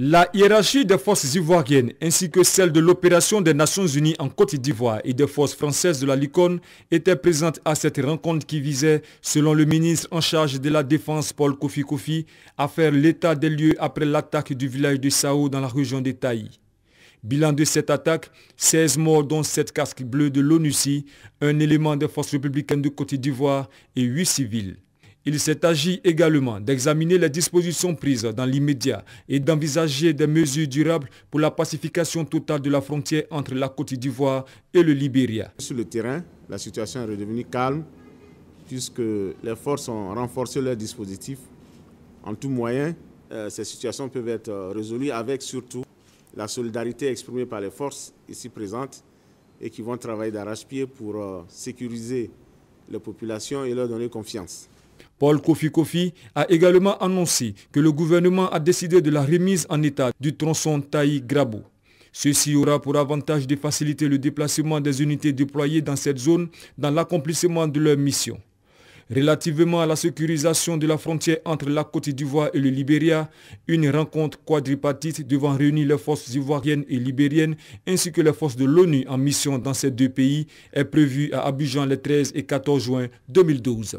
La hiérarchie des forces ivoiriennes ainsi que celle de l'opération des Nations Unies en Côte d'Ivoire et des forces françaises de la Licorne étaient présentes à cette rencontre qui visait, selon le ministre en charge de la Défense Paul Kofi Kofi, à faire l'état des lieux après l'attaque du village de Sao dans la région de Taï. Bilan de cette attaque, 16 morts dont 7 casques bleus de l'ONUCI, un élément des forces républicaines de Côte d'Ivoire et 8 civils. Il s'est agi également d'examiner les dispositions prises dans l'immédiat et d'envisager des mesures durables pour la pacification totale de la frontière entre la Côte d'Ivoire et le Libéria. Sur le terrain, la situation est redevenue calme puisque les forces ont renforcé leurs dispositifs. En tout moyen, euh, ces situations peuvent être euh, résolues avec surtout la solidarité exprimée par les forces ici présentes et qui vont travailler d'arrache-pied pour euh, sécuriser les populations et leur donner confiance. Paul Kofi Kofi a également annoncé que le gouvernement a décidé de la remise en état du tronçon Taï-Grabo. Ceci aura pour avantage de faciliter le déplacement des unités déployées dans cette zone dans l'accomplissement de leur mission. Relativement à la sécurisation de la frontière entre la Côte d'Ivoire et le Libéria, une rencontre quadripartite devant réunir les forces ivoiriennes et libériennes ainsi que les forces de l'ONU en mission dans ces deux pays est prévue à Abidjan les 13 et 14 juin 2012.